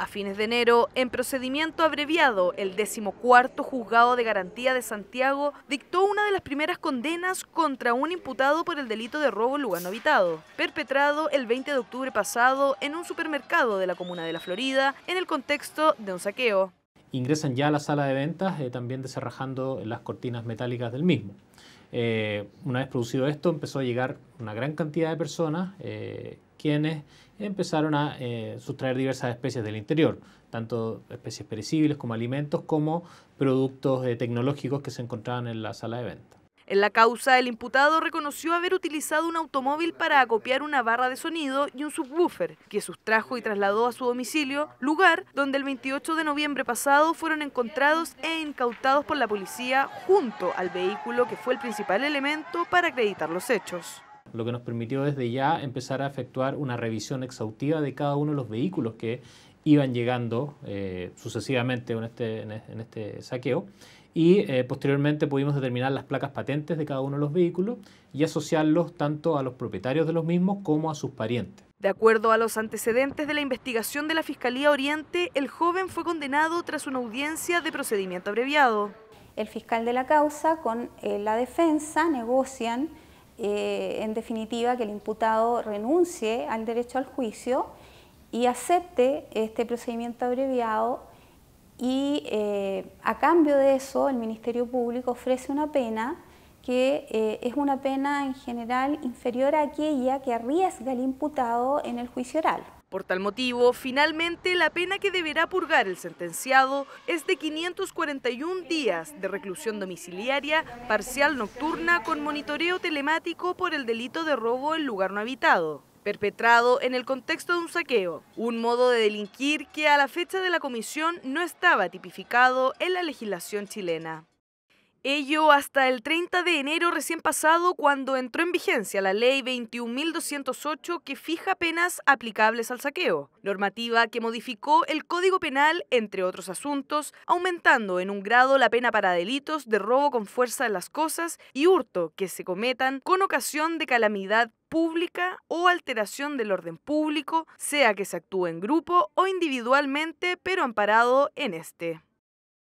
A fines de enero, en procedimiento abreviado, el decimocuarto juzgado de garantía de Santiago dictó una de las primeras condenas contra un imputado por el delito de robo en lugar no habitado, perpetrado el 20 de octubre pasado en un supermercado de la comuna de La Florida en el contexto de un saqueo. Ingresan ya a la sala de ventas, eh, también desarrajando las cortinas metálicas del mismo. Eh, una vez producido esto, empezó a llegar una gran cantidad de personas, eh, quienes empezaron a eh, sustraer diversas especies del interior, tanto especies perecibles como alimentos, como productos tecnológicos que se encontraban en la sala de venta. En la causa, el imputado reconoció haber utilizado un automóvil para acopiar una barra de sonido y un subwoofer, que sustrajo y trasladó a su domicilio, lugar donde el 28 de noviembre pasado fueron encontrados e incautados por la policía junto al vehículo que fue el principal elemento para acreditar los hechos lo que nos permitió desde ya empezar a efectuar una revisión exhaustiva de cada uno de los vehículos que iban llegando eh, sucesivamente este, e, en este, saqueo y eh, posteriormente pudimos determinar las placas patentes de cada uno de los vehículos y asociarlos tanto a los propietarios de los mismos como a sus parientes. De acuerdo a los antecedentes de la investigación de la Fiscalía Oriente, el joven fue condenado tras una audiencia de procedimiento abreviado. El fiscal de la causa con eh, la defensa negocian en definitiva que el imputado renuncie al derecho al juicio y acepte este procedimiento abreviado y eh, a cambio de eso el Ministerio Público ofrece una pena que eh, es una pena en general inferior a aquella que arriesga el imputado en el juicio oral. Por tal motivo, finalmente la pena que deberá purgar el sentenciado es de 541 días de reclusión domiciliaria parcial nocturna con monitoreo telemático por el delito de robo en lugar no habitado perpetrado en el contexto de un saqueo, un modo de delinquir que a la fecha de la comisión no estaba tipificado en la legislación chilena. Ello hasta el 30 de enero recién pasado, cuando entró en vigencia la Ley 21.208 que fija penas aplicables al saqueo, normativa que modificó el Código Penal, entre otros asuntos, aumentando en un grado la pena para delitos de robo con fuerza de las cosas y hurto que se cometan con ocasión de calamidad pública o alteración del orden público, sea que se actúe en grupo o individualmente, pero amparado en este.